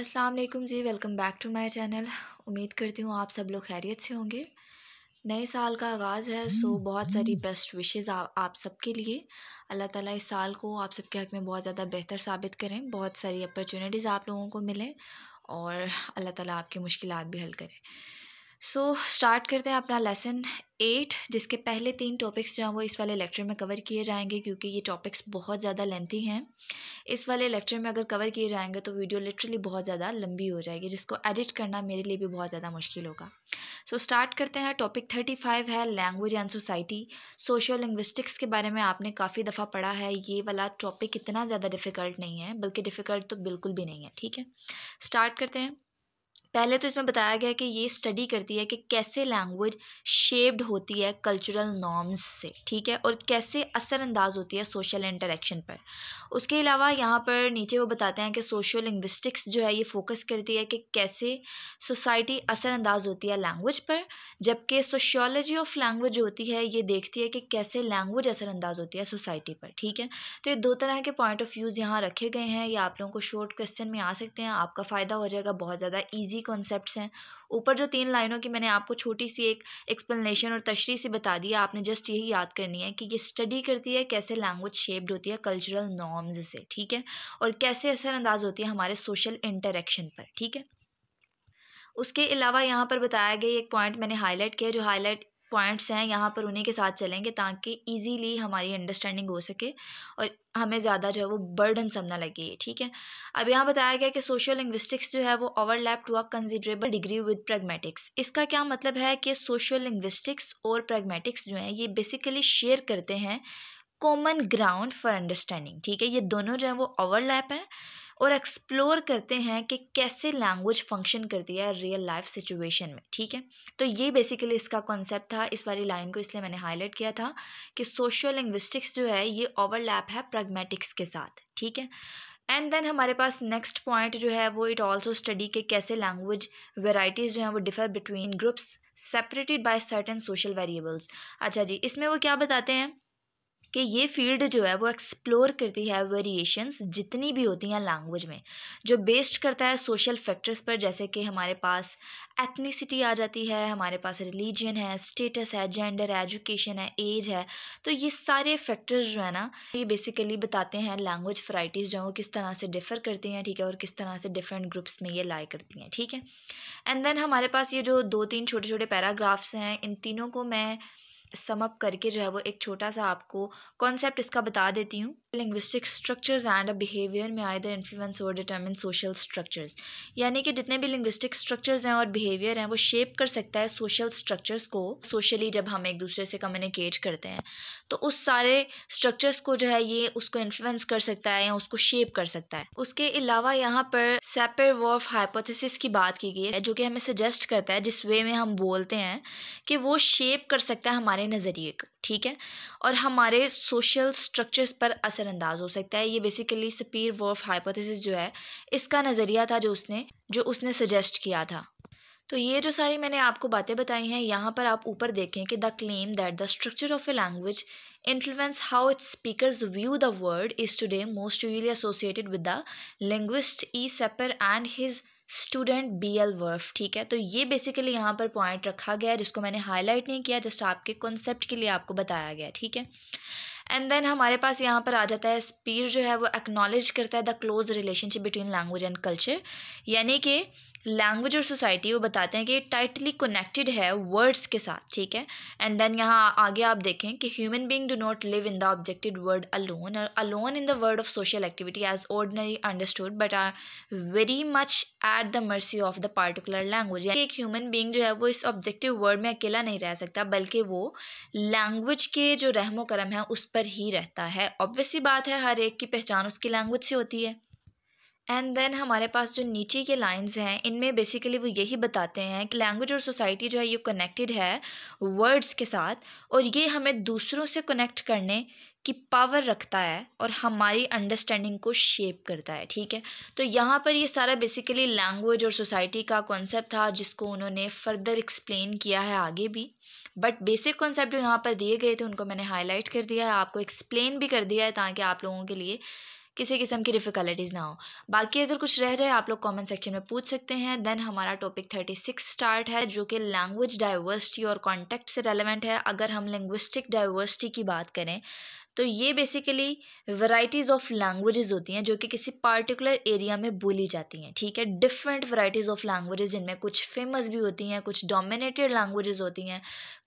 अस्सलाम वालेकुम जी welcome back to my channel उम्मीद करती हूँ आप सब लोग खैरियत से होंगे नए साल का आगाज़ है सो हम्म, बहुत हम्म। सारी बेस्ट विशेज़ आ, आप सबके लिए अल्लाह ताला इस साल को आप सबके हक में बहुत ज़्यादा बेहतर साबित करें बहुत सारी अपॉर्चुनिटीज़ आप लोगों को मिलें और अल्लाह ताला आपकी मुश्किल भी हल करें सो so, स्टार्ट करते हैं अपना लेसन एट जिसके पहले तीन टॉपिक्स जो हैं वो इस वाले लेक्चर में कवर किए जाएंगे क्योंकि ये टॉपिक्स बहुत ज़्यादा लेंथी हैं इस वाले लेक्चर में अगर कवर किए जाएंगे तो वीडियो लिटरली बहुत ज़्यादा लंबी हो जाएगी जिसको एडिट करना मेरे लिए भी बहुत ज़्यादा मुश्किल होगा सो so, स्टार्ट करते हैं टॉपिक थर्टी फाइव है language and society sociolinguistics के बारे में आपने काफ़ी दफ़ा पढ़ा है ये वाला टॉपिक इतना ज़्यादा डिफ़िकल्ट नहीं है बल्कि डिफ़िकल्ट तो बिल्कुल भी नहीं है ठीक है स्टार्ट करते हैं पहले तो इसमें बताया गया कि ये स्टडी करती है कि कैसे लैंग्वेज शेप्ड होती है कल्चरल नॉर्म्स से ठीक है और कैसे असरअंदाज होती है सोशल इंटरेक्शन पर उसके अलावा यहाँ पर नीचे वो बताते हैं कि सोशल लिंग्विस्टिक्स जो है ये फोकस करती है कि कैसे सोसाइटी असरअंदाज होती है लैंग्वेज पर जबकि सोशोलॉजी ऑफ लैंग्वेज होती है ये देखती है कि कैसे लैंग्वेज असरअंदाज होती है सोसाइटी पर ठीक है तो ये दो तरह के पॉइंट ऑफ व्यूज़ यहाँ रखे गए हैं ये आप लोगों को शॉर्ट क्वेश्चन में आ सकते हैं आपका फ़ायदा हो जाएगा बहुत ज़्यादा ईजी कॉन्सेप्ट हैं ऊपर जो तीन लाइनों की मैंने आपको छोटी सी एक एक्सप्लेनेशन और तशरी से बता दी आपने जस्ट यही याद करनी है कि ये स्टडी करती है कैसे लैंग्वेज शेप्ड होती है कल्चरल नॉर्म्स से ठीक है और कैसे असरअंदाज होती है हमारे सोशल इंटरेक्शन पर ठीक है उसके अलावा यहाँ पर बताया गया एक पॉइंट मैंने हाईलाइट किया जो हाईलाइट पॉइंट्स हैं यहाँ पर उन्हीं के साथ चलेंगे ताकि ईजीली हमारी अंडरस्टैंडिंग हो सके और हमें ज़्यादा जो है वो बर्डन सब ना लगे ठीक है अब यहाँ बताया गया कि सोशल लिंग्विस्टिक्स जो है वो to a considerable degree with pragmatics इसका क्या मतलब है कि सोशल लिंग्विस्टिक्स और प्रेगमेटिक्स जो हैं ये बेसिकली शेयर करते हैं कॉमन ग्राउंड फॉर अंडरस्टैंडिंग ठीक है ये दोनों जो है वो ओवरलैप हैं और एक्सप्लोर करते हैं कि कैसे लैंग्वेज फंक्शन करती है रियल लाइफ सिचुएशन में ठीक है तो ये बेसिकली इसका कॉन्सेप्ट था इस वाली लाइन को इसलिए मैंने हाईलाइट किया था कि सोशल लिंग्विस्टिक्स जो है ये ओवरलैप है प्रगमेटिक्स के साथ ठीक है एंड देन हमारे पास नेक्स्ट पॉइंट जो है वो इट ऑल्सो स्टडी के कैसे लैंग्वेज वेराइटीज़ जो हैं वो differ between groups separated by certain social variables अच्छा जी इसमें वो क्या बताते हैं कि ये फील्ड जो है वो एक्सप्लोर करती है वेरिएशंस जितनी भी होती हैं लैंग्वेज में जो बेस्ड करता है सोशल फैक्टर्स पर जैसे कि हमारे पास एथनिसिटी आ जाती है हमारे पास रिलीजन है स्टेटस है जेंडर है एजुकेशन है एज है तो ये सारे फैक्टर्स जो है ना ये बेसिकली बताते हैं लैंग्वेज वराइटीज़ जो है वो किस तरह से डिफ़र करती हैं ठीक है और किस तरह से डिफरेंट ग्रुप्स में ये लाई करती हैं ठीक है एंड देन हमारे पास ये जो दो तीन छोटे छोटे पैराग्राफ्स हैं इन तीनों को मैं समअप करके जो है वो एक छोटा सा आपको कॉन्सेप्ट इसका बता देती हूँ linguistic structures and a behaviour में द इन्फ्लुएंस और डिटर्मिन सोशल स्ट्रक्चर्स यानी कि जितने भी लिंग्विस्टिक स्ट्रक्चर्स हैं और बिहेवियर हैं वो शेप कर सकता है सोशल स्ट्रक्चर्स को सोशली जब हम एक दूसरे से कम्युनिकेट करते हैं तो उस सारे स्ट्रक्चर्स को जो है ये उसको इन्फ्लुएंस कर सकता है या उसको शेप कर सकता है उसके अलावा यहाँ पर सेपर वॉर्फ हाइपोथिस की बात की गई है जो कि हमें सजेस्ट करता है जिस वे में हम बोलते हैं कि वो शेप कर सकता है हमारे हमारे नज़रिए को ठीक है और हमारे सोशल स्ट्रक्चर्स पर असरअंदाज हो सकता है ये बेसिकली स्पीर वर्फ हाइपोथेसिस जो है इसका नज़रिया था जो उसने जो उसने सजेस्ट किया था तो ये जो सारी मैंने आपको बातें बताई हैं यहाँ पर आप ऊपर देखें कि the claim that the structure of a language influence how its speakers view the word is today most usually associated with the linguist E Sapir and his student B L Whorf ठीक है तो ये basically यहाँ पर point रखा गया है जिसको मैंने हाईलाइट नहीं किया जस्ट आपके कॉन्सेप्ट के लिए आपको बताया गया ठीक है एंड देन हमारे पास यहाँ पर आ जाता है स्पीर जो है वो एक्नॉलेज करता है the close relationship between language and culture यानी कि लैंग्वेज और सोसाइटी वो बताते हैं कि टाइटली कनेक्टेड है वर्ड्स के साथ ठीक है एंड देन यहाँ आगे आप देखें कि human being do not live in the objective world alone और alone in the world of social activity as ordinary understood but are very much at the mercy of the particular language एक human being जो है वो इस objective word में अकेला नहीं रह सकता बल्कि वो लैंग्वेज के जो रहमो करम है उस पर ही रहता है ऑब्वियसली बात है हर एक की पहचान उसकी लैंग्वेज से होती है एंड देन हमारे पास जो नीचे के लाइंस हैं इनमें बेसिकली वो यही बताते हैं कि लैंग्वेज और सोसाइटी जो है ये कनेक्टेड है वर्ड्स के साथ और ये हमें दूसरों से कनेक्ट करने की पावर रखता है और हमारी अंडरस्टैंडिंग को शेप करता है ठीक है तो यहाँ पर ये सारा बेसिकली लैंग्वेज और सोसाइटी का कॉन्सेप्ट था जिसको उन्होंने फर्दर एक्सप्लेन किया है आगे भी बट बेसिक कॉन्सेप्ट जो यहाँ पर दिए गए थे उनको मैंने हाईलाइट कर दिया है आपको एक्सप्लेन भी कर दिया है ताकि आप लोगों के लिए किसी किस्म की डिफ़िकल्टीज़ ना हो बाकी अगर कुछ रह जाए आप लोग कमेंट सेक्शन में पूछ सकते हैं देन हमारा टॉपिक थर्टी सिक्स स्टार्ट है जो कि लैंग्वेज डाइवर्सिटी और कॉन्टेक्ट से रेलिवेंट है अगर हम लिंग्विस्टिक डाइवर्सिटी की बात करें तो ये बेसिकली वराइटीज़ ऑफ लैंग्वेजेस होती हैं जो कि किसी पार्टिकुलर एरिया में बोली जाती हैं ठीक है डिफरेंट वराइटीज़ ऑफ लैंग्वेजेस जिनमें कुछ फेमस भी होती हैं कुछ डोमिनेटेड लैंग्वेजेस होती हैं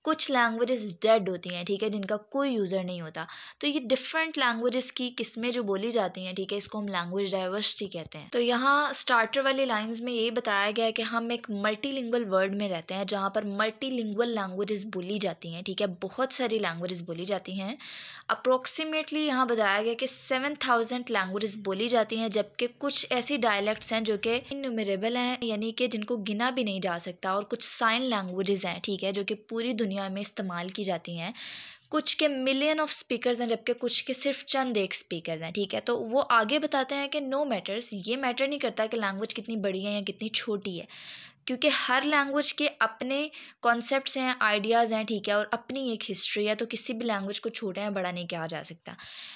कुछ लैंग्वेजेस डेड होती हैं ठीक है जिनका कोई यूज़र नहीं होता तो ये डिफरेंट लैंग्वेजेस की किस्में जो बोली जाती हैं ठीक है इसको हम लैंग्वेज डाइवर्सिटी कहते हैं तो यहाँ स्टार्टर वाली लाइंस में ये बताया गया है कि हम एक मल्टी वर्ल्ड में रहते हैं जहाँ पर मल्टी लैंग्वेजेस बोली जाती हैं ठीक है बहुत सारी लैंग्वेजेस बोली जाती हैं अप्रोक्सीमेटली यहाँ बताया गया कि सेवन थाउजेंड लैंग्वेजेस बोली जाती हैं जबकि कुछ ऐसी डायलैक्ट्स हैं जो कि इनमेरेबल हैं यानी कि जिनको गिना भी नहीं जा सकता और कुछ साइन लैंग्वेजेस हैं ठीक है जो कि पूरी दुनिया दुनिया में इस्तेमाल की जाती हैं कुछ के मिलियन ऑफ स्पीकर्स हैं जबकि कुछ के सिर्फ चंद एक स्पीकर्स हैं ठीक है तो वो आगे बताते हैं कि नो मैटर्स ये मैटर नहीं करता कि लैंग्वेज कितनी बड़ी है या कितनी छोटी है क्योंकि हर लैंग्वेज के अपने कॉन्सेप्ट्स हैं आइडियाज़ हैं ठीक है और अपनी एक हिस्ट्री है तो किसी भी लैंग्वेज को छोटा या बड़ा नहीं कहा जा सकता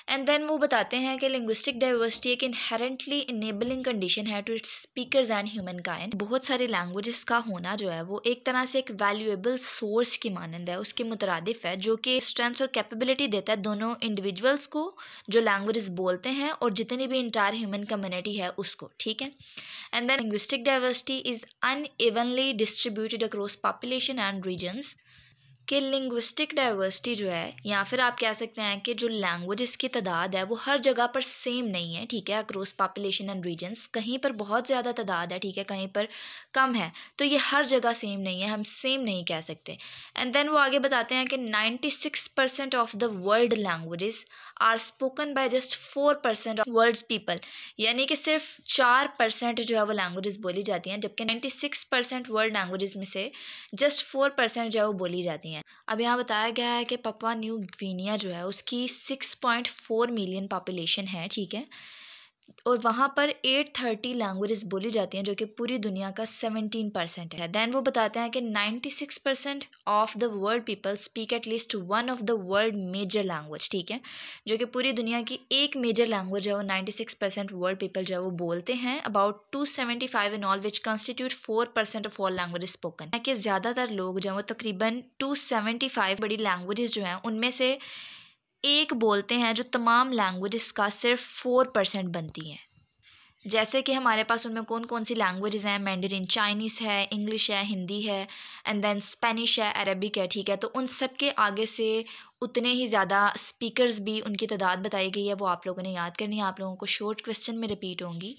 एंड देन वो बताते हैं कि लिंग्विस्टिक डाइवर्सिटी एक इनहेरेंटली इनेबलिंग कंडीशन है to its speaker and humankind बहुत सारे लैंग्वेजेस का होना जो है वो एक तरह से एक वैल्यूएबल सोर्स की मानंद है उसके मुतरदफ है जो कि स्ट्रेंथ और कैपेबिलिटी देता है दोनों इंडिविजुअल्स को जो लैंग्वेजेस बोलते हैं और जितनी भी इंटायर ह्यूमन कम्युनिटी है उसको ठीक है and then linguistic diversity is unevenly distributed across population and regions कि लिंग्विस्टिक डाइवर्सिटी जो है या फिर आप कह सकते हैं कि जो लैंग्वेजेस की तादाद है वो हर जगह पर सेम नहीं है ठीक है अक्रॉस पॉपुलेशन एंड रीजन्स कहीं पर बहुत ज़्यादा तादाद है ठीक है कहीं पर कम है तो ये हर जगह सेम नहीं है हम सेम नहीं कह सकते एंड देन वो आगे बताते हैं कि percent of the world language are spoken by just four percent of world people यानी कि सिर्फ चार परसेंट जो है वो लैंग्वेजेस बोली जाती हैं जबकि ninety six percent world languages में से जस्ट फोर परसेंट जो है वो बोली जाती हैं अब यहाँ बताया गया है कि पपवा न्यू गिनिया जो है उसकी six point four million population है ठीक है और वहाँ पर एट थर्टी लैंग्वेजेस बोली जाती हैं जो कि पूरी दुनिया का सेवनटीन परसेंट है दैन वो बताते हैं कि ninety six percent of the world people speak at least one of the world major language ठीक है जो कि पूरी दुनिया की एक मेजर लैंग्वेज है वो ninety six percent world people जो है वो बोलते हैं about two seventy five in all which constitute four percent of all language spoken है कि ज़्यादातर लोग जो है वो तकरीबन टू सेवेंटी फाइव बड़ी लैंग्वेज जो हैं उनमें से एक बोलते हैं जो तमाम लैंग्वेजेस का सिर्फ फ़ोर परसेंट बनती हैं जैसे कि हमारे पास उनमें कौन कौन सी लैंग्वेजेस हैं मैंडरिन चाइनीज़ है इंग्लिश है हिंदी है एंड देन स्पेनिश है अरबिक है ठीक है तो उन सब के आगे से उतने ही ज़्यादा स्पीकर्स भी उनकी तादाद बताई गई है वो आप लोगों ने याद करनी है आप लोगों को शॉर्ट क्वेश्चन में रिपीट होंगी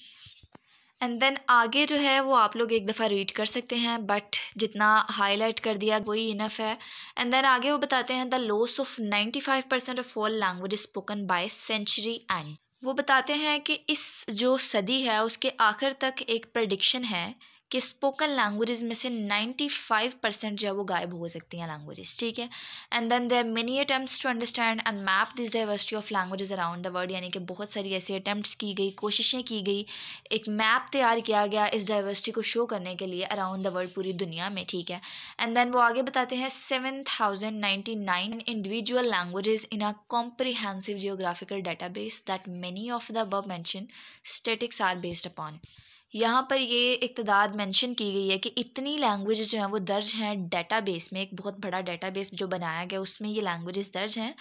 एंड देन आगे जो है वो आप लोग एक दफ़ा रीड कर सकते हैं बट जितना हाईलाइट कर दिया वही इनफ है एंड देन आगे वो बताते हैं the loss of 95 percent of all language spoken by century and वो बताते हैं कि इस जो सदी है उसके आखिर तक एक प्रडिक्शन है कि स्पोकन लैंग्वेज में से नाइन्टी फाइव परसेंट जो है वो गायब हो सकती हैं लैंग्वेजेस ठीक है and then there many attempt to understand and map this diversity of languages around the world यानी कि बहुत सारी ऐसी अटैम्प्ट की गई कोशिशें की गई एक मैप तैयार किया गया इस डाइवर्सिटी को शो करने के लिए अराउंड द वर्ल्ड पूरी दुनिया में ठीक है एंड देन वो आगे बताते हैं seven thousand ninety nine individual languages in a comprehensive geographical database that many of the above mentioned statistics are based upon यहाँ पर ये इकतदाद मेंशन की गई है कि इतनी लैंग्वेज जो हैं वो दर्ज हैं डेटाबेस में एक बहुत बड़ा डेटाबेस जो बनाया गया उसमें ये लैंग्वेजेस दर्ज हैं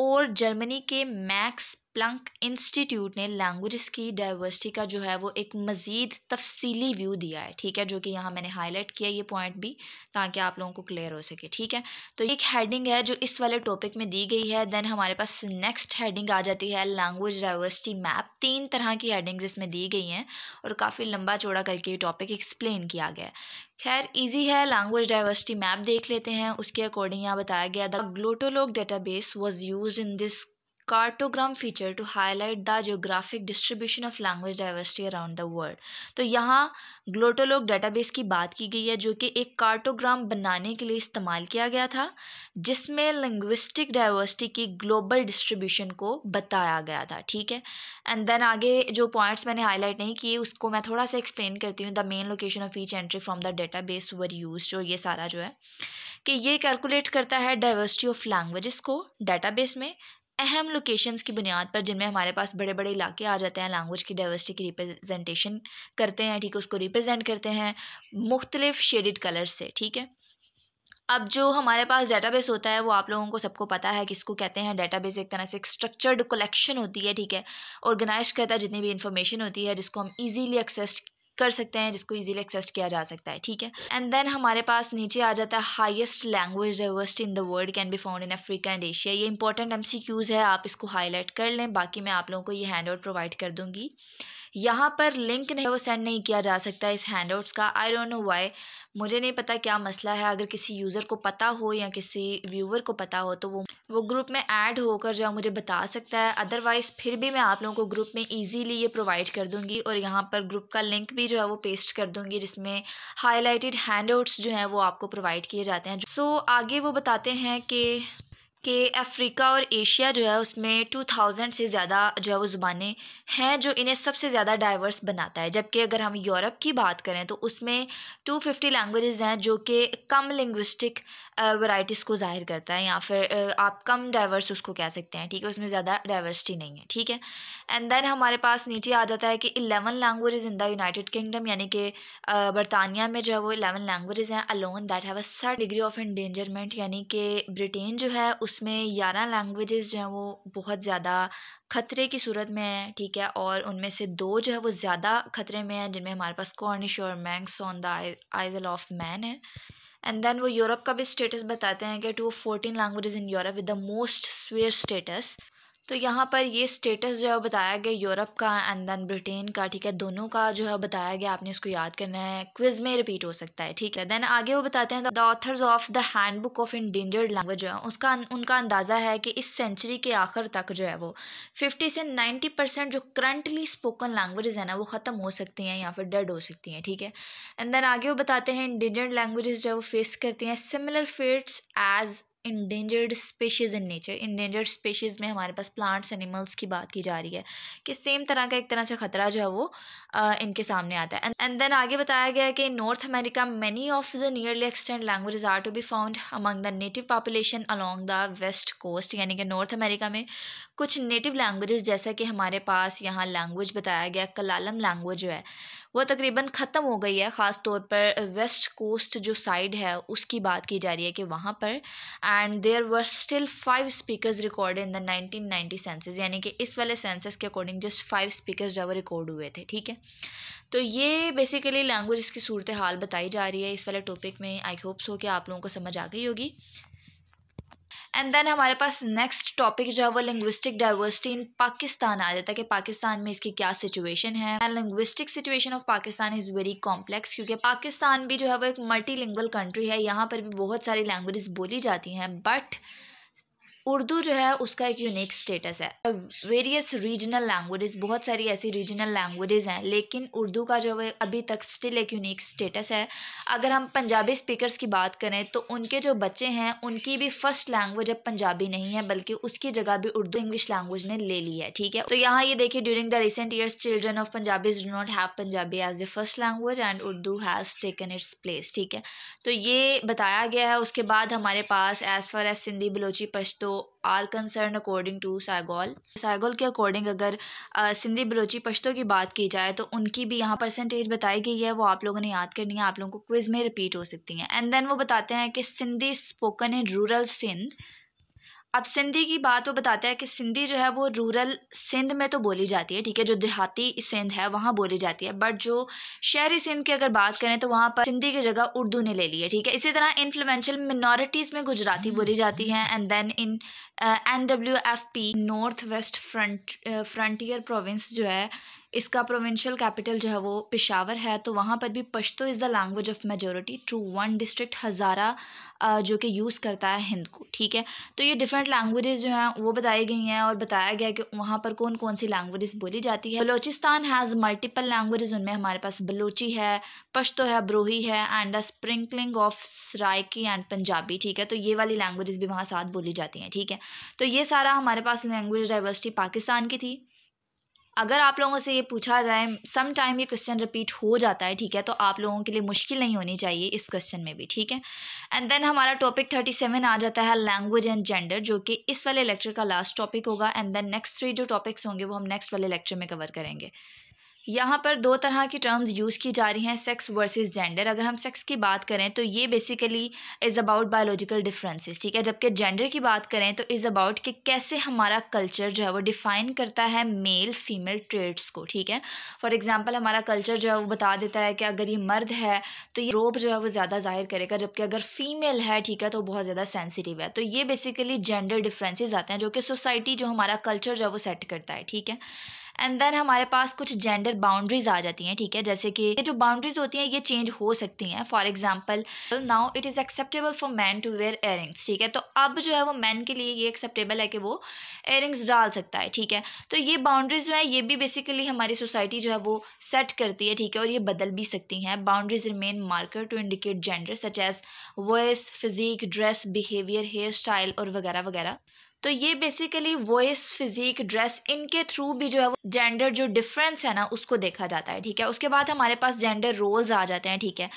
और जर्मनी के मैक्स प्लंक इंस्टीट्यूट ने लैंग्वेज की डाइवर्सिटी का जो है वो एक मज़ीद तफसीली व्यू दिया है ठीक है जो कि यहाँ मैंने हाईलाइट किया ये पॉइंट भी ताकि आप लोगों को क्लियर हो सके ठीक है तो एक हेडिंग है जो इस वाले टॉपिक में दी गई है देन हमारे पास नेक्स्ट हेडिंग आ जाती है लैंग्वेज डाइवर्सिटी मैप तीन तरह की हेडिंग्स इसमें दी गई हैं और काफ़ी लंबा चौड़ा करके ये टॉपिक एक्सप्लेन किया गया है खैर इजी है लैंग्वेज डाइवर्सिटी मैप देख लेते हैं उसके अकॉर्डिंग यहाँ बताया गया the Glottolog database was used in this cartogram feature to highlight the geographic distribution of language diversity around the world तो यहाँ ग्लोटोलोग डेटाबेस की बात की गई है जो कि एक कार्टोग्राम बनाने के लिए इस्तेमाल किया गया था जिसमें लिंग्विस्टिक डाइवर्सिटी की ग्लोबल डिस्ट्रीब्यूशन को बताया गया था ठीक है एंड देन आगे जो पॉइंट्स मैंने हाईलाइट नहीं किए उसको मैं थोड़ा सा एक्सप्लेन करती हूँ the main location of each entry from the database were use जो ये सारा जो है कि ये कैलकुलेट करता है डाइवर्सिटी ऑफ लैंग्वेजेस को बेस में अहम लोकेशंस की बुनियाद पर जिनमें हमारे पास बड़े बड़े इलाके आ जाते हैं लैंग्वेज की डाइवर्सिटी की रिप्रेजेंटेशन करते हैं ठीक है उसको रिप्रेजेंट करते हैं मुख्तलिफ शेडिड कलर्स से ठीक है अब जो हमारे पास डेटाबेस होता है वो आप लोगों को सबको पता है किसको कहते हैं डेटाबेस एक तरह से एक स्ट्रक्चर्ड कलेक्शन होती है ठीक है ऑर्गेनाइज करता है जितनी भी इंफॉर्मेशन होती है जिसको हम इजीली एक्सेस कर सकते हैं जिसको इजीली एक्सेस किया जा सकता है ठीक है एंड देन हमारे पास नीचे आ जाता है highest language diversity in the world can be found in Africa and Asia ये इंपॉर्टेंट एम है आप इसको हाईलाइट कर लें बाकी मैं आप लोगों को ये हैंड प्रोवाइड कर दूँगी यहाँ पर लिंक नहीं वो सेंड नहीं किया जा सकता इस हैंड का आई डोंट नो वाई मुझे नहीं पता क्या मसला है अगर किसी यूज़र को पता हो या किसी व्यूवर को पता हो तो वो वो ग्रुप में ऐड होकर जो मुझे बता सकता है अदरवाइज़ फिर भी मैं आप लोगों को ग्रुप में ईजीली ये प्रोवाइड कर दूँगी और यहाँ पर ग्रुप का लिंक भी जो है वो पेस्ट कर दूँगी जिसमें हाईलाइटेड हैंड जो हैं वो आपको प्रोवाइड किए जाते हैं सो so, आगे वो बताते हैं कि कि अफ्रीका और एशिया जो है उसमें टू थाउजेंड से ज़्यादा जो है वो ज़ुबानें हैं जो इन्हें सबसे ज़्यादा डाइवर्स बनाता है जबकि अगर हम यूरोप की बात करें तो उसमें टू फिफ्टी लैंग्वेज हैं जो कि कम लिंग्विस्टिक वैराइटीज़ को ज़ाहिर करता है या फिर आप कम डाइवर्स उसको कह सकते हैं ठीक है उसमें ज़्यादा डाइवर्सिटी नहीं है ठीक है एंड देन हमारे पास नीचे आ जाता है कि eleven language in the United Kingdom यानी कि बरतानिया में जो है वो इलेवन लैंग्वेज हैं alone that have some degree of endangerment यानी कि ब्रिटेन जो है उसमें ग्यारह लैंग्वेज़ जो हैं वो बहुत ज़्यादा खतरे की सूरत में है ठीक है और उनमें से दो जो है वो ज़्यादा खतरे में है जिनमें हमारे पास कॉर्निश और Manx on the Isle of Man है एंड देन वो यूरोप का भी स्टेटस बताते हैं कि two fourteen languages in Europe with the most severe status तो यहाँ पर ये स्टेटस जो है बताया गया यूरोप का एंड देन ब्रिटेन का ठीक है दोनों का जो है बताया गया आपने इसको याद करना है क्विज में रिपीट हो सकता है ठीक है देन आगे वो बताते हैं the authors of the handbook of endangered language जो है उसका उनका अंदाज़ा है कि इस सेंचुरी के आखिर तक जो है वो फिफ्टी से नाइन्टी परसेंट जो करंटली स्पोकन लैंग्वेजेज है ना वो ख़त्म हो सकती हैं या फिर डेड हो सकती हैं ठीक है एंड देन आगे वो बताते हैं इंडेंजर्ड लैंग्वेज जो है वो फेस करती हैं similar fates as endangered species in nature endangered species में हमारे पास प्लांट्स एनिमल्स की बात की जा रही है कि सेम तरह का एक तरह से ख़तरा जो है वो आ, इनके सामने आता है एंड देन आगे बताया गया है कि North America many of the nearly extinct language are to be found among the native population along the west coast यानी कि नॉर्थ अमेरिका में कुछ नेटिव लैंग्वेज जैसा कि हमारे पास यहाँ लैंग्वेज बताया गया कलालम लैंग्वेज जो है वह तकरीबन ख़त्म हो गई है ख़ास तौर पर वेस्ट कोस्ट जो साइड है उसकी बात की जा रही है कि वहाँ पर and there were still five speakers record in the nineteen ninety censuses यानी कि इस वाले सेंसेस के अकॉर्डिंग जस्ट फाइव स्पीकर्स जो रिकॉर्ड हुए थे ठीक है तो ये बेसिकली लैंग्वेज की सूरत हाल बताई जा रही है इस वाले टॉपिक में आई होप्स हो कि आप लोगों को समझ आ गई होगी एंड देन हमारे पास नेक्स्ट टॉपिक जो है वो लिंग्विस्टिक डाइवर्सिटी इन पाकिस्तान आ जाता है कि पाकिस्तान में इसकी क्या सिचुएशन है linguistic situation of Pakistan is very complex क्योंकि पाकिस्तान भी जो है वो एक मल्टी कंट्री है यहाँ पर भी बहुत सारी लैंग्वेज बोली जाती हैं बट उर्दू जो है उसका एक यूनिक स्टेटस है वेरियस रीजनल लैंग्वेजेस बहुत सारी ऐसी रीजनल लैंग्वेजेस हैं लेकिन उर्दू का जो है अभी तक स्टिल एक यूनिक स्टेटस है अगर हम पंजाबी स्पीकर्स की बात करें तो उनके जो बच्चे हैं उनकी भी फर्स्ट लैंग्वेज अब पंजाबी नहीं है बल्कि उसकी जगह भी उर्दू इंग्लिश लैंग्वेज ने ले ली है ठीक है तो यहाँ ये देखिए during the recent years children of Punjabis do not have Punjabi as the first language and Urdu has taken its place ठीक है तो ये बताया गया है उसके बाद हमारे पास as far as Sindhi Balochi Pashto are concern according to Saigol Saigol के अकॉर्डिंग अगर सिंधी बलोची पश्तो की बात की जाए तो उनकी भी यहाँ परसेंटेज बताई गई है वो आप लोगों ने याद करनी है आप लोगों को क्विज़ में रिपीट हो सकती हैं एंड देन वो बताते हैं कि Sindhi spoken in rural Sindh अब सिंधी की बात वो बताते हैं कि सिंधी जो है वो रूरल सिंध में तो बोली जाती है ठीक है जो देहाती सिंध है वहाँ बोली जाती है बट जो शहरी सिंध की अगर बात करें तो वहाँ पर सिंधी की जगह उर्दू ने ले ली है ठीक है इसी तरह इन्फ्लुएंशियल मिनॉरिटीज़ में गुजराती हम्म। बोली जाती है and then in N W F P North West front frontier province जो है इसका प्रोविंशियल कैपिटल जो है वो पिशावर है तो वहाँ पर भी Pashto is the language of majority true one district Hazara जो कि यूज़ करता है हिंद को ठीक है तो ये डिफरेंट लैंग्वेजेस जो हैं वो बताई गई हैं और बताया गया कि वहाँ पर कौन कौन सी लैंग्वेजेस बोली जाती है बलोचिस्तान हैज़ मल्टीपल लैंग्वेजेस उनमें हमारे पास बलोची है पश्तो है ब्रोही है and a sprinkling of Saraiki and Punjabi ठीक है तो ये वाली लैंग्वेजेस भी वहाँ साथ बोली जाती हैं ठीक है तो ये सारा हमारे पास लैंग्वेज डाइवर्सिटी पाकिस्तान की थी अगर आप लोगों से ये पूछा जाए सम टाइम ये क्वेश्चन रिपीट हो जाता है ठीक है तो आप लोगों के लिए मुश्किल नहीं होनी चाहिए इस क्वेश्चन में भी ठीक है एंड देन हमारा टॉपिक थर्टी सेवन आ जाता है लैंग्वेज एंड जेंडर जो कि इस वाले लेक्चर का लास्ट टॉपिक होगा एंड देन नेक्स्ट थ्री जो टॉपिक्स होंगे वो हम नेक्स्ट वाले लेक्चर में कवर करेंगे यहाँ पर दो तरह की टर्म्स यूज़ की जा रही हैं सेक्स वर्सेस जेंडर अगर हम सेक्स की बात करें तो ये basically is about biological differences ठीक है जबकि जेंडर की बात करें तो इज़ अबाउट कि कैसे हमारा कल्चर जो है वो डिफ़ाइन करता है मेल फीमेल ट्रेड्स को ठीक है फॉर एग्जांपल हमारा कल्चर जो है वो बता देता है कि अगर ये मर्द है तो ये रोब जो है वो ज़्यादा जाहिर करेगा जबकि अगर फीमेल है ठीक है तो बहुत ज़्यादा सेंसिटिव है तो ये बेसिकली जेंडर डिफ्रेंसेज आते हैं जो कि सोसाइटी जो हमारा कल्चर जो है वो सेट करता है ठीक है एंड देन हमारे पास कुछ जेंडर बाउंड्रीज आ जाती हैं ठीक है जैसे कि ये जो बाउंड्रीज होती हैं ये चेंज हो सकती हैं for example now it is acceptable for man to wear earrings ठीक है तो अब जो है वो मैन के लिए ये एक्सेप्टेबल है कि वो एयरिंग्स डाल सकता है ठीक है तो ये बाउंड्रीज जो है ये भी बेसिकली हमारी सोसाइटी जो है वो सेट करती है ठीक है और ये बदल भी सकती हैं boundaries remain marker to indicate gender such as voice physique dress behaviour hair style और वगैरह वगैरह तो ये बेसिकली वॉइस फिजिक ड्रेस इनके थ्रू भी जो है वो जेंडर जो डिफरेंस है ना उसको देखा जाता है ठीक है उसके बाद हमारे पास जेंडर रोल्स आ जाते हैं ठीक है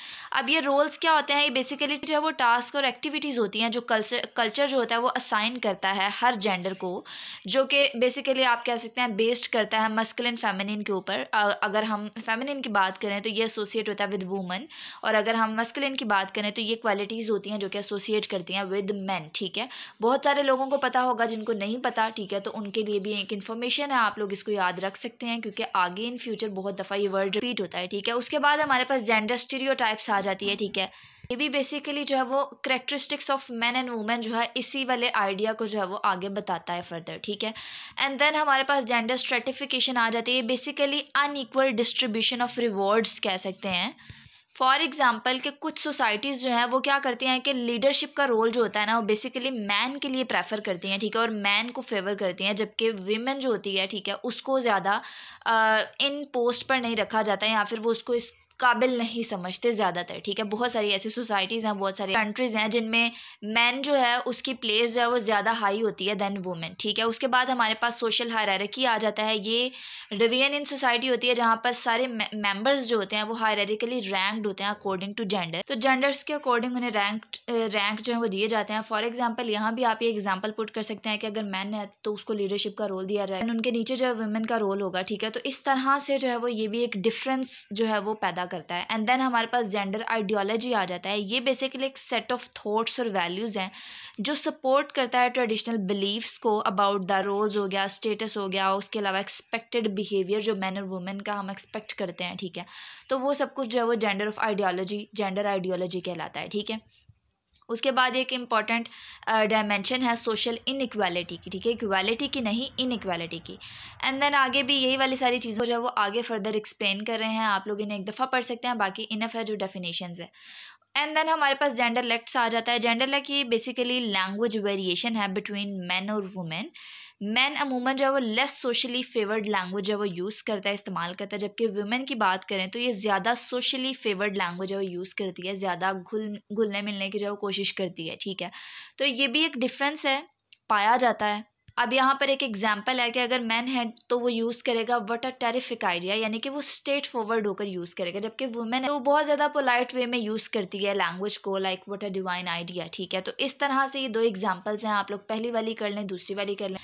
अब ये रोल्स क्या होते हैं ये बेसिकली जो है वो टास्क और एक्टिविटीज़ होती हैं जो कल्चर कल्चर जो होता है वो असाइन करता है हर जेंडर को जो कि बेसिकली आप कह सकते हैं बेस्ड करता है मस्कुलिन फेमिनिन के ऊपर अगर हम फेमिनिन की बात करें तो ये एसोसिएट होता है विद वूमन और अगर हम मस्कुलिन की बात करें तो ये क्वालिटीज़ होती हैं जो कि एसोसिएट करती हैं विद मैन ठीक है बहुत सारे लोगों को पता होगा होगा जिनको नहीं पता ठीक है तो उनके लिए भी एक इन्फॉर्मेशन है आप लोग इसको याद रख सकते हैं क्योंकि आगे इन फ्यूचर बहुत दफ़ा ये वर्ड रिपीट होता है ठीक है उसके बाद हमारे पास जेंडर स्टीरियो आ जाती है ठीक है ये भी बेसिकली जो है वो characteristics of man and women जो है इसी वाले आइडिया को जो है वो आगे बताता है फर्दर ठीक है एंड देन हमारे पास जेंडर स्ट्रेटिफिकेशन आ जाती है basically unequal distribution of rewards कह सकते हैं फॉर एग्ज़ाम्पल कि कुछ सोसाइटीज़ जो हैं वो क्या करती हैं कि लीडरशिप का रोल जो होता है ना वो बेसिकली मैन के लिए प्रेफर करती हैं ठीक है और मैन को फेवर करती हैं जबकि वीमेन जो होती है ठीक है उसको ज़्यादा इन पोस्ट पर नहीं रखा जाता है या फिर वो उसको इस काबिल नहीं समझते ज़्यादातर ठीक है बहुत सारी ऐसी सोसाइटीज़ हैं बहुत सारी कंट्रीज़ हैं जिनमें मैन जो है उसकी प्लेस जो है वो ज़्यादा हाई होती है देन वुमेन ठीक है उसके बाद हमारे पास सोशल हायरकी आ जाता है ये डिवीजन इन सोसाइटी होती है जहाँ पर सारे मेम्बर्स जो होते हैं वो हायरिकली रैंकड होते हैं अकॉर्डिंग टू जेंडर तो जेंडर्स के अकॉर्डिंग उन्हें रैंक रैंक जो है वो दिए जाते हैं फॉर एग्जाम्पल यहाँ भी आप ये एग्जाम्पल पुट कर सकते हैं कि अगर मैन है तो उसको लीडरशिप का रोल दिया जाए उनके नीचे जो है वुमेन का रोल होगा ठीक है तो इस तरह से जो है वो ये भी एक डिफरेंस जो है वो पैदा करता है एंड देन हमारे पास जेंडर आइडियोलॉजी आ जाता है ये बेसिकली एक सेट ऑफ थॉट्स और वैल्यूज़ हैं जो सपोर्ट करता है ट्रेडिशनल बिलीव्स को अबाउट द रोल्स हो गया स्टेटस हो गया उसके अलावा एक्सपेक्टेड बिहेवियर जो मैन और वुमेन का हम एक्सपेक्ट करते हैं ठीक है तो वो सब कुछ जो है वो gender of ideology gender ideology कहलाता है ठीक है उसके बाद एक इम्पॉर्टेंट डायमेंशन है सोशल इनक्वालिटी की ठीक है इक्वालिटी की नहीं इनक्वालिटी की एंड देन आगे भी यही वाली सारी चीज़ें जो है वो आगे फर्दर एक्सप्लेन कर रहे हैं आप लोग इन्हें एक दफ़ा पढ़ सकते हैं बाकी इनफ है जो डेफिनेशन है एंड देन हमारे पास जेंडर लेक्ट्स आ जाता है जेंडर लेक ये बेसिकली लैंग्वेज वेरिएशन है बिटवीन मैन और वुमेन मैन अमूमन जो है वो लेस सोशली फेवर्ड लैंग्वेज है वो यूज़ करता है इस्तेमाल करता है जबकि वुमेन की बात करें तो ये ज़्यादा सोशली फेवर्ड लैंग्वेज है वो यूज़ करती है ज़्यादा घुल घुलने मिलने की जो है वो कोशिश करती है ठीक है तो ये भी एक डिफरेंस है पाया जाता है अब यहाँ पर एक एग्जाम्पल है कि अगर मैन तो है तो वो यूज़ करेगा वट अ टेरिफिक आइडिया यानी कि वो स्ट्रेट फॉरवर्ड होकर यूज़ करेगा जबकि वुमेन है तो बहुत ज़्यादा पोलाइट वे में यूज़ करती है लैंग्वेज को like what a divine idea ठीक है तो इस तरह से ये दो एग्जाम्पल्स हैं आप लोग पहली वाली कर लें दूसरी वाली कर लें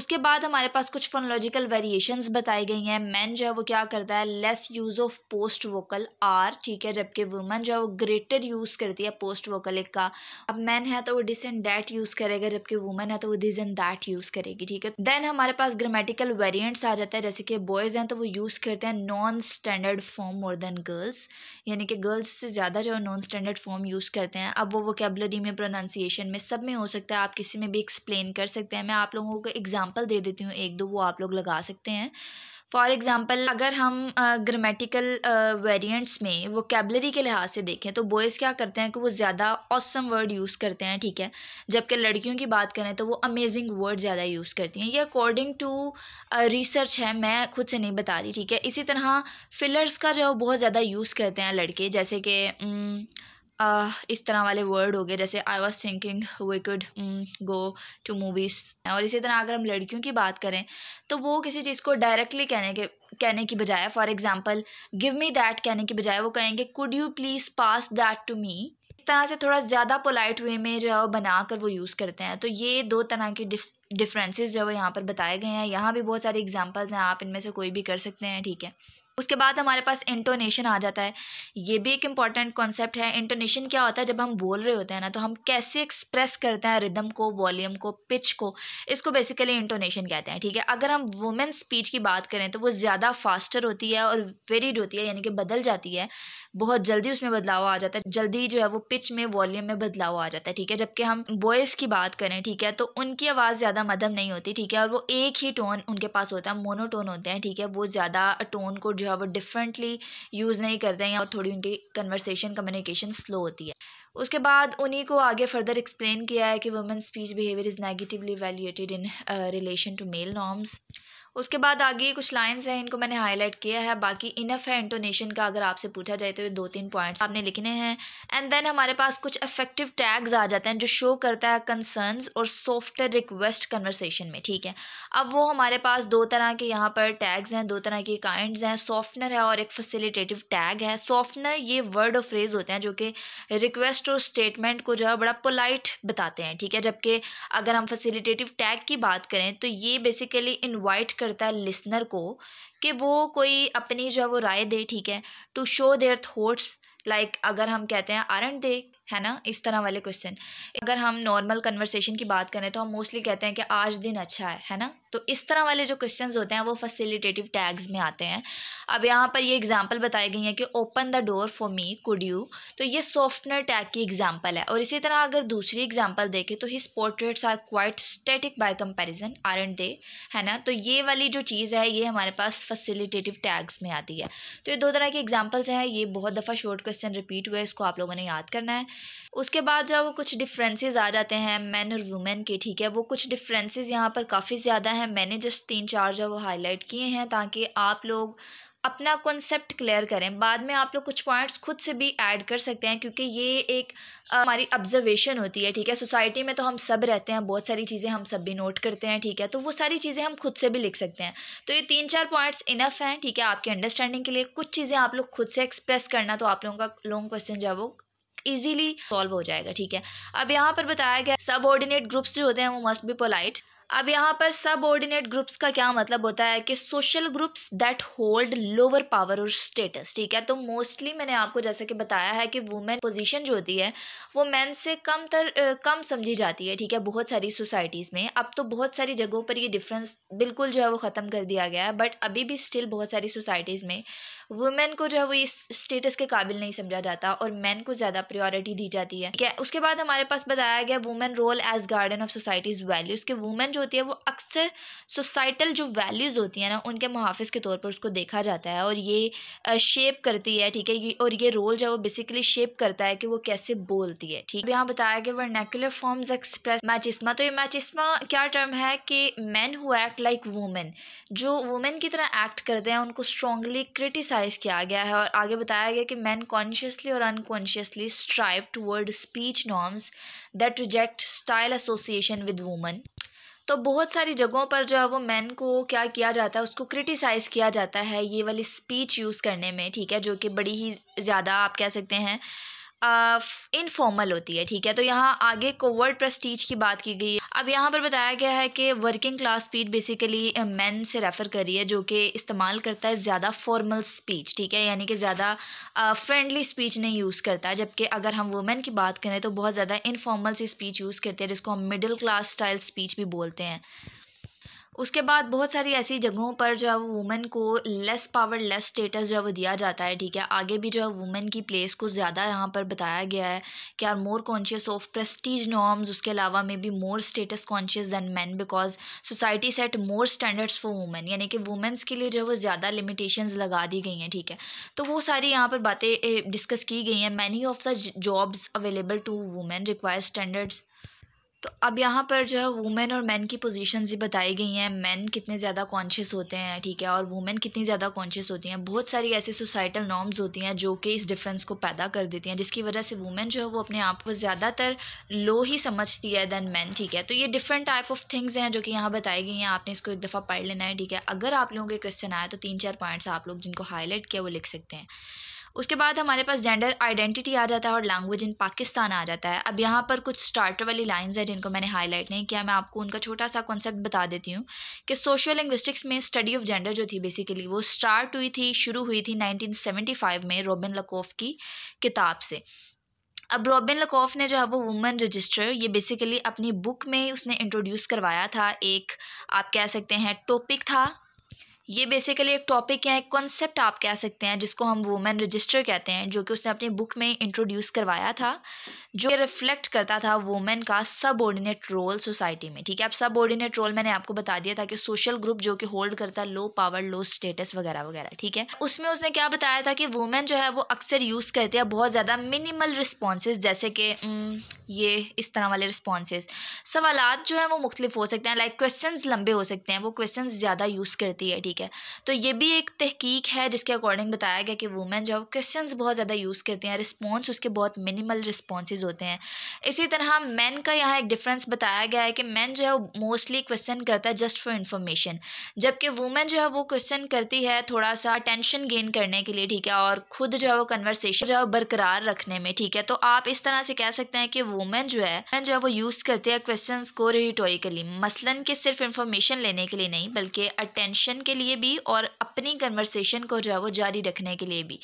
उसके बाद हमारे पास कुछ फोनोलॉजिकल वेरिएशन बताई गई हैं मैन जो है वो क्या करता है less use of post vocal R ठीक है जबकि वुमेन जो है वो ग्रेटर यूज़ करती है पोस्ट वोकल का अब मैन है तो वो डिस एंड डैट यूज़ करेगा जबकि वुमेन है तो वो डिस एंड दैट यूज़ करेगा करेगी ठीक है देन हमारे पास ग्रामेटिकल वेरियंट्स आ जाता है जैसे कि बॉयज़ हैं तो वो यूज़ करते हैं non standard form more than girls यानी कि गर्ल्स से ज़्यादा जो है नॉन स्टैंडर्ड फॉर्म यूज़ करते हैं अब वो वोकेबलरी में प्रोनाउंसिएशन में सब में हो सकता है आप किसी में भी एक्सप्लेन कर सकते हैं मैं आप लोगों को एग्जाम्पल दे देती हूँ एक दो वो आप लोग लगा सकते हैं फॉर एग्ज़ाम्पल अगर हम ग्रामेटिकल वेरियंट्स में वो कैबलरी के लिहाज से देखें तो बॉयज़ क्या करते हैं कि वो ज़्यादा ऑसम वर्ड यूज़ करते हैं ठीक है जबकि लड़कियों की बात करें तो वो अमेजिंग वर्ड ज़्यादा यूज़ करती हैं ये अकॉर्डिंग टू रिसर्च है मैं खुद से नहीं बता रही ठीक है इसी तरह फिलर्स का जो है बहुत ज़्यादा यूज़ करते हैं लड़के जैसे कि इस तरह वाले वर्ड हो गए जैसे I was thinking we could go to movies और इसी तरह अगर हम लड़कियों की बात करें तो वो किसी चीज़ को डायरेक्टली कहने के कहने की बजाय for example give me that कहने की बजाय वो कहेंगे could you please pass that to me इस तरह से थोड़ा ज़्यादा पोलाइट वे में जो है वो बना कर वो यूज़ करते हैं तो ये दो तरह के डिफरेंसेस जो है वो यहाँ पर बताए गए हैं यहाँ भी बहुत सारे एग्जांपल्स हैं आप इनमें से कोई भी कर सकते हैं ठीक है उसके बाद हमारे पास इंटोनेशन आ जाता है ये भी एक इम्पॉर्टेंट कॉन्सेप्ट है इंटोनेशन क्या होता है जब हम बोल रहे होते हैं ना तो हम कैसे एक्सप्रेस करते हैं रिदम को वॉल्यूम को पिच को इसको बेसिकली इंटोनेशन कहते हैं ठीक है अगर हम वुमेन स्पीच की बात करें तो वो ज़्यादा फास्टर होती है और वेरिड होती है यानी कि बदल जाती है बहुत जल्दी उसमें बदलाव आ जाता है जल्दी जो है वो पिच में वॉल्यूम में बदलाव आ जाता है ठीक है जबकि हम बॉयज़ की बात करें ठीक है तो उनकी आवाज़ ज़्यादा मदम नहीं होती ठीक है और वो एक ही टोन उनके पास होता है मोनोटोन होते हैं ठीक है वो ज़्यादा टोन को जो है वो डिफरेंटली यूज़ नहीं करते हैं और थोड़ी उनकी कन्वर्सेशन कम्युनिकेशन स्लो होती है उसके बाद उन्हीं को आगे फर्दर एक्सप्लेन किया है कि women speech behaviour is negatively evaluated in relation to male norms उसके बाद आगे कुछ लाइन्स हैं इनको मैंने हाईलाइट किया है बाकी इनफ है इंटोनेशन का अगर आपसे पूछा जाए तो ये दो तीन पॉइंट्स आपने लिखने हैं एंड देन हमारे पास कुछ अफेक्टिव टैग्स आ जाते हैं जो शो करता है कंसर्नस और सॉफ्टवेयर रिक्वेस्ट कन्वर्सेशन में ठीक है अब वो हमारे पास दो तरह के यहाँ पर टैग्स हैं दो तरह के काइंड्स हैं सॉफ्टनर है और एक फैसिलिटेटिव टैग है सॉफ्टनर ये वर्ड और फ्रेज होते हैं जो कि रिक्वेस्ट और स्टेटमेंट को जो है बड़ा पोलाइट बताते हैं ठीक है जबकि अगर हम फैसिलिटेटिव टैग की बात करें तो ये बेसिकली इन्वाइट करता है लिसनर को कि वो कोई अपनी जो है वो राय दे ठीक है to show their thoughts like अगर हम कहते हैं एंड दे है ना इस तरह वाले क्वेश्चन अगर हम नॉर्मल कन्वर्सेशन की बात करें तो हम मोस्टली कहते हैं कि आज दिन अच्छा है है ना तो इस तरह वाले जो क्वेश्चंस होते हैं वो फैसिलिटेटिव टैग्स में आते हैं अब यहाँ पर ये एग्जांपल बताई गई है कि open the door for me could you तो ये सॉफ्टनर टैग की एग्जांपल है और इसी तरह अगर दूसरी एग्जांपल देखें तो his portraits are quite static by comparison and they है ना तो ये वाली जो चीज़ है ये हमारे पास फैसिलिटेटिव टैग्स में आती है तो ये दो तरह की एग्जाम्पल्स हैं ये बहुत दफ़ा शॉर्ट क्वेश्चन रिपीट हुआ है इसको आप लोगों ने याद करना है उसके बाद जो वो कुछ डिफरेंसेस आ जाते हैं मैन और वुमेन के ठीक है वो कुछ डिफरेंसेस यहाँ पर काफ़ी ज़्यादा हैं मैंने जस्ट तीन चार जो वो हाईलाइट किए हैं ताकि आप लोग अपना कॉन्सेप्ट क्लियर करें बाद में आप लोग कुछ पॉइंट्स खुद से भी ऐड कर सकते हैं क्योंकि ये एक हमारी ऑब्जर्वेशन होती है ठीक है सोसाइटी में तो हम सब रहते हैं बहुत सारी चीज़ें हम सब भी नोट करते हैं ठीक है तो वो सारी चीज़ें हम खुद से भी लिख सकते हैं तो ये तीन चार पॉइंट्स इनफ हैं ठीक है आपके अंडरस्टैंडिंग के लिए कुछ चीज़ें आप लोग खुद से एक्सप्रेस करना तो आप लोगों का लॉन्ग क्वेश्चन जो है वो इजीली सॉल्व हो जाएगा ठीक है अब यहाँ पर बताया गया सब ऑर्डिनेट ग्रुप्स जो होते हैं वो मस्ट बी पोलाइट अब यहाँ पर सब ऑर्डिनेट ग्रुप्स का क्या मतलब होता है कि social groups that hold lower power और स्टेटस ठीक है तो मोस्टली मैंने आपको जैसे कि बताया है कि वुमेन पोजीशन जो होती है वो मैन से कम तर कम समझी जाती है ठीक है बहुत सारी सोसाइटीज़ में अब तो बहुत सारी जगहों पर ये डिफरेंस बिल्कुल जो है वो ख़त्म कर दिया गया है बट अभी भी स्टिल बहुत सारी सोसाइटीज़ में वुमेन को जो है वो इस स्टेटस के काबिल नहीं समझा जाता और मैन को ज़्यादा प्रायोरिटी दी जाती है क्या उसके बाद हमारे पास बताया गया women role as guardian of society's values के वुमेन जो होती है वो अक्सर सोसाइटल जो वैल्यूज़ होती हैं ना उनके मुहाफ़ के तौर पर उसको देखा जाता है और ये शेप करती है ठीक है और ये रोल जो है वो बेसिकली शेप करता है कि वो कैसे बोलती है ठीक यहाँ बताया गया वर्नेकुलर फॉर्म्स एक्सप्रेस मैचिस्मा तो ये मैचिस्मा क्या टर्म है कि man who act like women जो वुमेन की तरह एक्ट करते हैं उनको स्ट्रॉन्गली क्रिटिसाइज एम्फेसाइज किया गया है और आगे बताया गया कि मैन कॉन्शियसली और unconsciously strive toward speech norms that reject style association with woman तो बहुत सारी जगहों पर जो है वो मैन को क्या किया जाता है उसको क्रिटिसाइज़ किया जाता है ये वाली स्पीच यूज़ करने में ठीक है जो कि बड़ी ही ज़्यादा आप कह सकते हैं इनफॉर्मल होती है ठीक है तो यहाँ आगे कोवर्ड प्रस्टीज की बात की गई है अब यहाँ पर बताया गया है कि working class speech basically man से रेफ़र करी है जो कि इस्तेमाल करता है ज़्यादा फॉर्मल स्पीच ठीक है यानी कि ज़्यादा फ्रेंडली स्पीच नहीं यूज़ करता जबकि अगर हम वुमेन की बात करें तो बहुत ज़्यादा इनफॉर्मल सी स्पीच यूज़ करते हैं जिसको हम मिडिल क्लास स्टाइल स्पीच भी बोलते हैं उसके बाद बहुत सारी ऐसी जगहों पर जो है वो वुमेन को लेस पावर लेस स्टेटस जो है वो दिया जाता है ठीक है आगे भी जो है वुमेन की प्लेस को ज़्यादा यहाँ पर बताया गया है कि are more conscious of prestige norms उसके अलावा may be more status conscious than man because society set more standards for women यानी कि वुमेंस के लिए जो है वो ज़्यादा लिमिटेशन लगा दी गई हैं ठीक है तो वो सारी यहाँ पर बातें डिस्कस की गई हैं many of the jobs available to women require standards तो अब यहाँ पर जो है वुमेन और मैन की पोजीशन ही बताई गई हैं मैन कितने ज़्यादा कॉन्शियस होते हैं ठीक है और वुमेन कितनी ज़्यादा कॉन्शियस होती हैं बहुत सारी ऐसी सोसाइटल नॉर्म्स होती हैं जो कि इस डिफरेंस को पैदा कर देती हैं जिसकी वजह से वुमेन जो है वो अपने आप को ज़्यादातर लो ही समझती है दैन मैन ठीक है तो ये डिफरेंट टाइप ऑफ थिंग्स हैं जो कि यहाँ बताई गई हैं आपने इसको एक दफ़ा पढ़ लेना है ठीक है अगर आप लोगों के क्वेश्चन आया तो तीन चार पॉइंट्स आप लोग जिनको हाईलाइट किया वो लिख सकते हैं उसके बाद हमारे पास जेंडर आइडेंटिटी आ जाता है और लैंग्वेज इन पाकिस्तान आ जाता है अब यहाँ पर कुछ स्टार्टर वाली लाइंस हैं जिनको मैंने हाईलाइट नहीं किया मैं आपको उनका छोटा सा कॉन्सेप्ट बता देती हूँ कि सोशल लिंग्विस्टिक्स में स्टडी ऑफ जेंडर जो थी बेसिकली वो स्टार्ट हुई थी शुरू हुई थी नाइनटीन में रॉबिन लकोफ की किताब से अब रॉबिन लकोफ ने जो है वो वुमेन रजिस्टर ये बेसिकली अपनी बुक में उसने इंट्रोड्यूस करवाया था एक आप कह सकते हैं टॉपिक था ये बेसिकली एक टॉपिक या एक कॉन्सेप्ट आप कह सकते हैं जिसको हम वुमेन रजिस्टर कहते हैं जो कि उसने अपनी बुक में इंट्रोड्यूस करवाया था जो रिफ्लेक्ट करता था वुमेन का सब ऑर्डिनेट रोल सोसाइटी में ठीक है अब सब ऑर्डिनेट रोल मैंने आपको बता दिया था कि सोशल ग्रुप जो कि होल्ड करता है लो पावर लो स्टेटस वगैरह वगैरह ठीक है उसमें उसने क्या बताया था कि वुमेन जो है वो अक्सर यूज़ करते हैं बहुत ज़्यादा मिनिमल रिस्पॉन्सेज जैसे कि ये इस तरह वाले रिस्पॉन्सेज सवाल जो हैं वो मुख्तलिफ हो सकते हैं लाइक क्वेश्चन लंबे हो सकते हैं वो क्वेश्चन ज़्यादा यूज़ करती है ठीक है ठीक है तो ये भी एक तहकीक है जिसके अकॉर्डिंग बताया गया कि वुमेन जो क्वेश्चन बहुत ज़्यादा यूज़ करते हैं रिस्पॉन्स उसके बहुत मिनिमल रिस्पॉन्स होते हैं इसी तरह मैन का यहाँ एक डिफरेंस बताया गया है कि मैन जो है मोस्टली क्वेश्चन करता है जस्ट फॉर इन्फॉर्मेशन जबकि वुमेन जो है वो क्वेश्चन करती है थोड़ा सा टेंशन गेन करने के लिए ठीक है और खुद जो है वो कन्वर्सेशन जो है बरकरार रखने में ठीक है तो आप इस तरह से कह सकते हैं कि वुमेन जो है मैन जो है वो यूज़ करती है क्वेश्चन को रिटोरिकली मसलन के सिर्फ इन्फॉर्मेशन लेने के लिए नहीं बल्कि अटेंशन के लिए भी और अपनी कन्वर्सेशन को जो है वो जारी रखने के लिए भी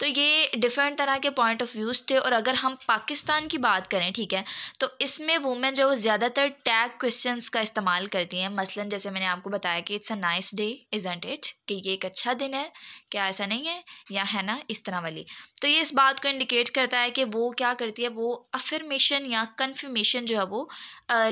तो ये डिफरेंट तरह के पॉइंट ऑफ व्यूज़ थे और अगर हम पाकिस्तान की बात करें ठीक है तो इसमें वुमेन जो ज़्यादातर टैग क्वेश्चंस का इस्तेमाल करती हैं मसलन जैसे मैंने आपको बताया कि it's a nice day isn't it कि ये एक अच्छा दिन है क्या ऐसा नहीं है या है ना इस तरह वाली तो ये इस बात को इंडिकेट करता है कि वो क्या करती है वो अफर्मेशन या कन्फर्मेशन जो है वो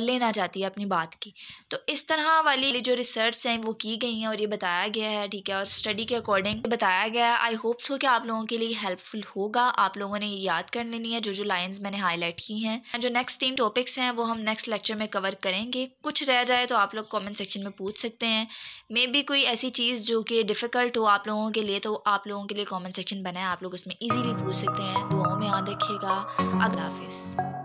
लेना चाहती है अपनी बात की तो इस तरह वाली जो रिसर्च हैं वो की गई हैं और ये बता बताया गया है ठीक है और स्टडी के अकॉर्डिंग बताया गया है आई होप सो कि आप लोगों के लिए हेल्पफुल होगा आप लोगों ने ये याद कर लेनी है जो जो लाइंस मैंने हाईलाइट की हैं जो नेक्स्ट तीन टॉपिक्स हैं वो हम नेक्स्ट लेक्चर में कवर करेंगे कुछ रह जाए तो आप लोग कॉमेंट सेक्शन में पूछ सकते हैं मे बी कोई ऐसी चीज़ जो कि डिफ़िकल्ट हो आप लोगों के लिए तो आप लोगों के लिए कॉमेंट सेक्शन बनाए आप लोग उसमें ईजिली पूछ सकते हैं दुआओं में याद रखिएगा अगला हाफिज़